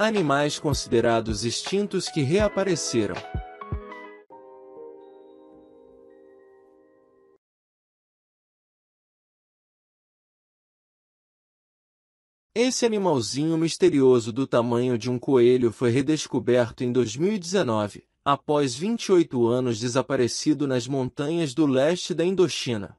Animais considerados extintos que reapareceram. Esse animalzinho misterioso do tamanho de um coelho foi redescoberto em 2019, após 28 anos desaparecido nas montanhas do leste da Indochina.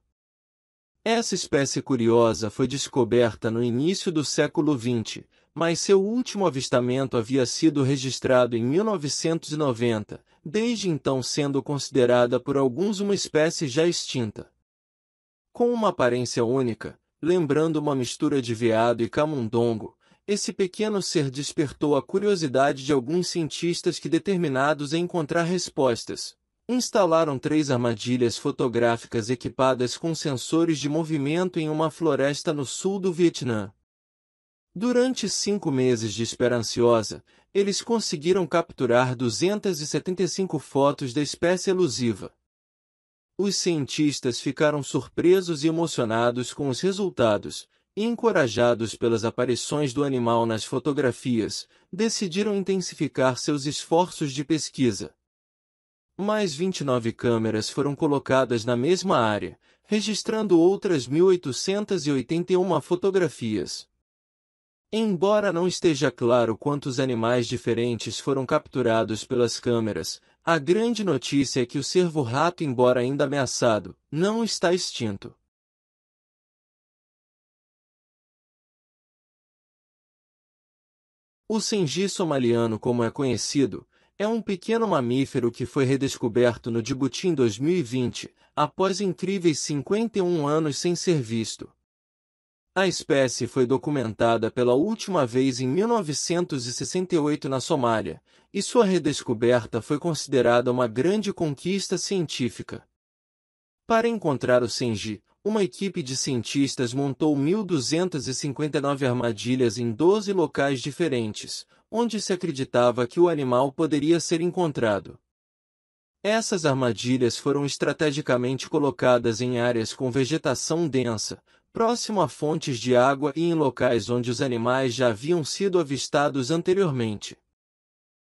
Essa espécie curiosa foi descoberta no início do século XX, mas seu último avistamento havia sido registrado em 1990, desde então sendo considerada por alguns uma espécie já extinta. Com uma aparência única, lembrando uma mistura de veado e camundongo, esse pequeno ser despertou a curiosidade de alguns cientistas que, determinados a encontrar respostas, instalaram três armadilhas fotográficas equipadas com sensores de movimento em uma floresta no sul do Vietnã. Durante cinco meses de espera ansiosa, eles conseguiram capturar 275 fotos da espécie elusiva. Os cientistas ficaram surpresos e emocionados com os resultados, e encorajados pelas aparições do animal nas fotografias, decidiram intensificar seus esforços de pesquisa. Mais 29 câmeras foram colocadas na mesma área, registrando outras 1.881 fotografias. Embora não esteja claro quantos animais diferentes foram capturados pelas câmeras, a grande notícia é que o cervo-rato, embora ainda ameaçado, não está extinto. O sengi somaliano, como é conhecido, é um pequeno mamífero que foi redescoberto no Djibouti em 2020, após incríveis 51 anos sem ser visto. A espécie foi documentada pela última vez em 1968 na Somália, e sua redescoberta foi considerada uma grande conquista científica. Para encontrar o Senji, uma equipe de cientistas montou 1.259 armadilhas em 12 locais diferentes, onde se acreditava que o animal poderia ser encontrado. Essas armadilhas foram estrategicamente colocadas em áreas com vegetação densa, próximo a fontes de água e em locais onde os animais já haviam sido avistados anteriormente.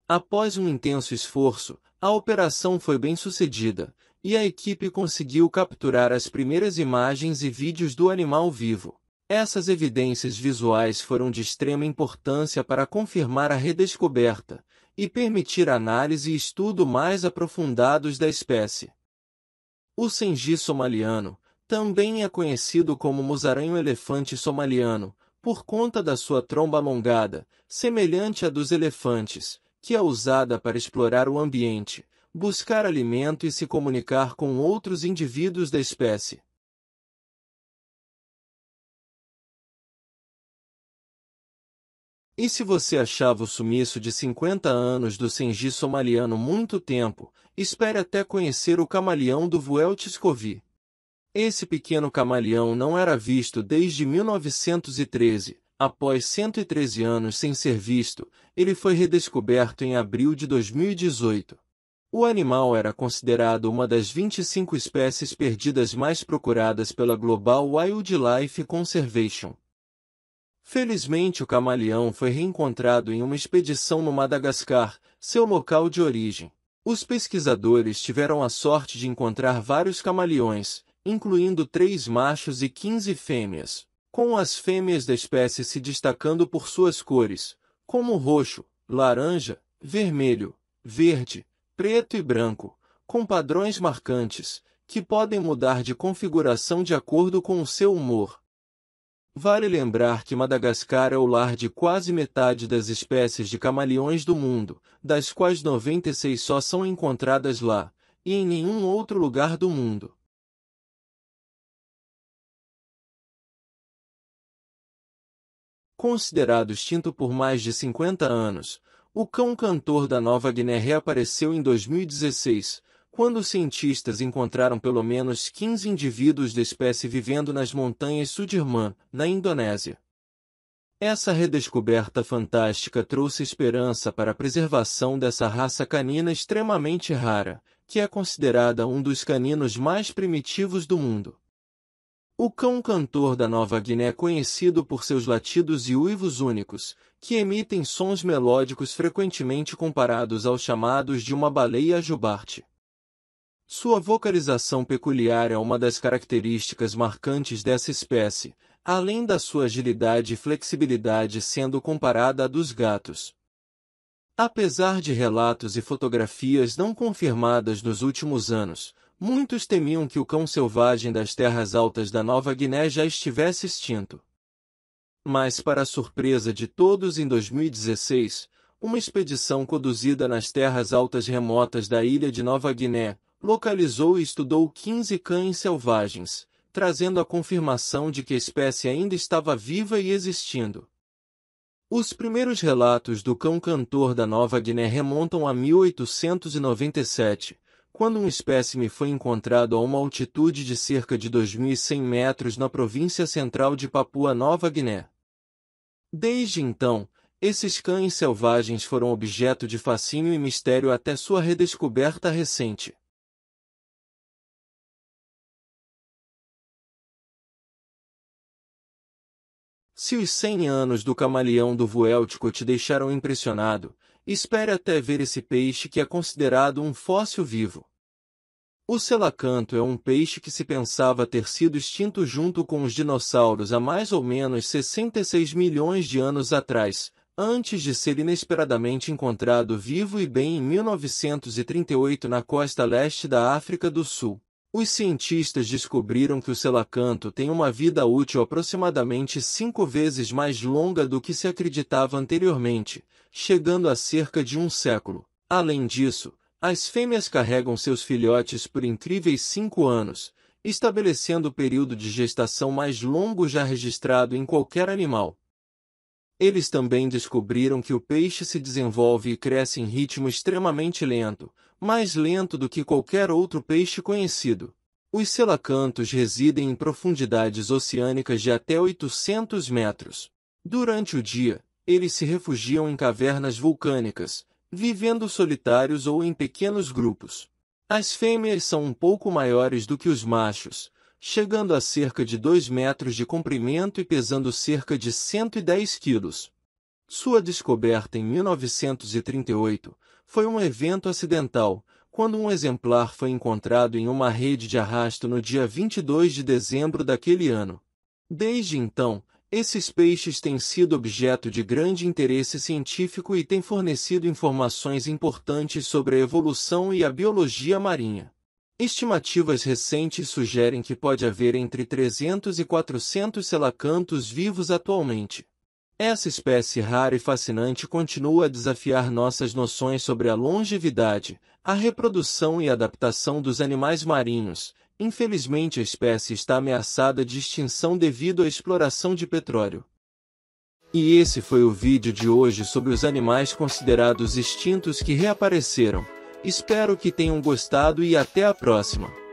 Após um intenso esforço, a operação foi bem sucedida, e a equipe conseguiu capturar as primeiras imagens e vídeos do animal vivo. Essas evidências visuais foram de extrema importância para confirmar a redescoberta e permitir análise e estudo mais aprofundados da espécie. O sengi somaliano, também é conhecido como musaranho elefante somaliano, por conta da sua tromba alongada, semelhante à dos elefantes, que é usada para explorar o ambiente, buscar alimento e se comunicar com outros indivíduos da espécie. E se você achava o sumiço de 50 anos do Senji somaliano muito tempo, espere até conhecer o camaleão do Tiscovi. Esse pequeno camaleão não era visto desde 1913. Após 113 anos sem ser visto, ele foi redescoberto em abril de 2018. O animal era considerado uma das 25 espécies perdidas mais procuradas pela Global Wildlife Conservation. Felizmente, o camaleão foi reencontrado em uma expedição no Madagascar, seu local de origem. Os pesquisadores tiveram a sorte de encontrar vários camaleões, incluindo três machos e quinze fêmeas, com as fêmeas da espécie se destacando por suas cores, como roxo, laranja, vermelho, verde, preto e branco, com padrões marcantes, que podem mudar de configuração de acordo com o seu humor. Vale lembrar que Madagascar é o lar de quase metade das espécies de camaleões do mundo, das quais 96 só são encontradas lá, e em nenhum outro lugar do mundo. considerado extinto por mais de 50 anos, o cão cantor da Nova Guiné reapareceu em 2016, quando cientistas encontraram pelo menos 15 indivíduos da espécie vivendo nas montanhas Sudirman, na Indonésia. Essa redescoberta fantástica trouxe esperança para a preservação dessa raça canina extremamente rara, que é considerada um dos caninos mais primitivos do mundo. O cão cantor da Nova Guiné é conhecido por seus latidos e uivos únicos, que emitem sons melódicos frequentemente comparados aos chamados de uma baleia jubarte. Sua vocalização peculiar é uma das características marcantes dessa espécie, além da sua agilidade e flexibilidade sendo comparada à dos gatos. Apesar de relatos e fotografias não confirmadas nos últimos anos, muitos temiam que o cão selvagem das terras altas da Nova Guiné já estivesse extinto. Mas, para a surpresa de todos, em 2016, uma expedição conduzida nas terras altas remotas da ilha de Nova Guiné localizou e estudou 15 cães selvagens, trazendo a confirmação de que a espécie ainda estava viva e existindo. Os primeiros relatos do cão cantor da Nova Guiné remontam a 1897, quando um espécime foi encontrado a uma altitude de cerca de 2.100 metros na província central de Papua Nova Guiné. Desde então, esses cães selvagens foram objeto de fascínio e mistério até sua redescoberta recente. Se os 100 anos do camaleão do Vueltico te deixaram impressionado, espere até ver esse peixe que é considerado um fóssil vivo. O selacanto é um peixe que se pensava ter sido extinto junto com os dinossauros há mais ou menos 66 milhões de anos atrás, antes de ser inesperadamente encontrado vivo e bem em 1938 na costa leste da África do Sul. Os cientistas descobriram que o selacanto tem uma vida útil aproximadamente cinco vezes mais longa do que se acreditava anteriormente, chegando a cerca de um século. Além disso, as fêmeas carregam seus filhotes por incríveis cinco anos, estabelecendo o período de gestação mais longo já registrado em qualquer animal. Eles também descobriram que o peixe se desenvolve e cresce em ritmo extremamente lento, mais lento do que qualquer outro peixe conhecido. Os selacantos residem em profundidades oceânicas de até 800 metros. Durante o dia, eles se refugiam em cavernas vulcânicas, vivendo solitários ou em pequenos grupos. As fêmeas são um pouco maiores do que os machos, chegando a cerca de 2 metros de comprimento e pesando cerca de 110 quilos. Sua descoberta em 1938 foi um evento acidental, quando um exemplar foi encontrado em uma rede de arrasto no dia 22 de dezembro daquele ano. Desde então, esses peixes têm sido objeto de grande interesse científico e têm fornecido informações importantes sobre a evolução e a biologia marinha. Estimativas recentes sugerem que pode haver entre 300 e 400 selacantos vivos atualmente. Essa espécie rara e fascinante continua a desafiar nossas noções sobre a longevidade, a reprodução e adaptação dos animais marinhos, Infelizmente, a espécie está ameaçada de extinção devido à exploração de petróleo. E esse foi o vídeo de hoje sobre os animais considerados extintos que reapareceram. Espero que tenham gostado e até a próxima!